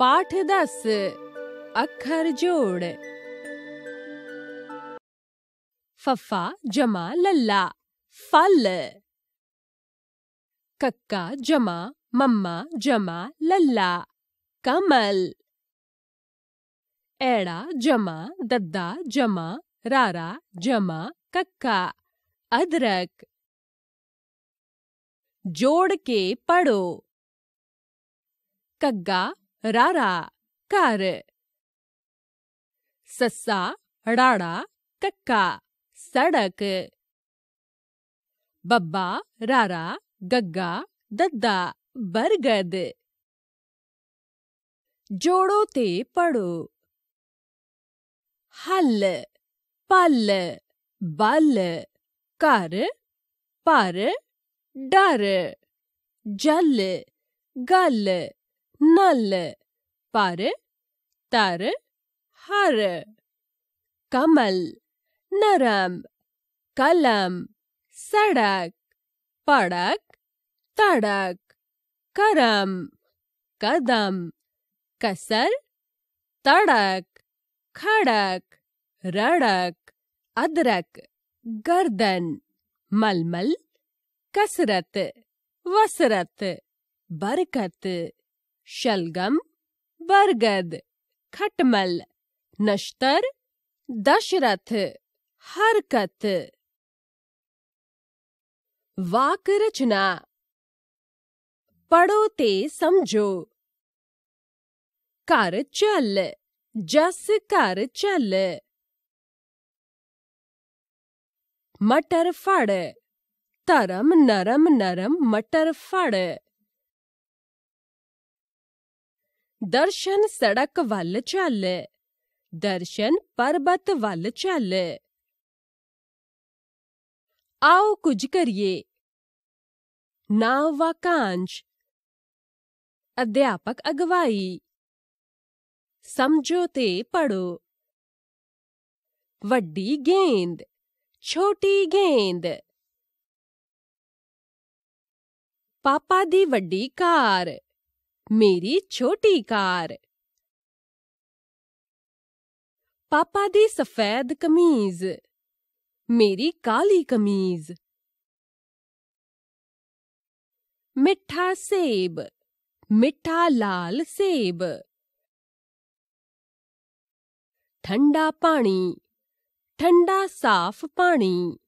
पाठ दस अखर जोड़ फफा जमा लल्ला फल कक्का जमा मम्मा जमा लल्ला कमल एड़ा जमा दद्दा जमा रारा जमा कक्का अदरक जोड़ के पढ़ो कग्गा रारा कार सस्सा राड़ा कक्का सड़क बब्बा रारा गग्गा दद्दा बरगद जोड़ो ते पढ़ो हल पल बल कर पर डर जल गल नल पर तर हर कमल नरम कलम सड़क पड़क तड़क करम कदम कसर तड़क खड़क रड़क अदरक गर्दन मलमल कसरत वसरत बरकत शलगम बरगद खटमल नश्तर दशरथ हरकत वाक रचना पढ़ो ते समझो कर चल जस कर चल मटर फड़ तरम नरम नरम मटर फड़ दर्शन सड़क वल चल दर्शन पर्बत वल चल आओ कुछ करिए ना वाकांश अध्यापक अगवाई समझो ते पढ़ो वड्डी गेंद छोटी गेंद पापा दी वड्डी कार मेरी छोटी कार पापा दी सफेद कमीज मेरी काली कमीज मिठा सेब मिठा लाल सेब ठंडा पानी ठंडा साफ पानी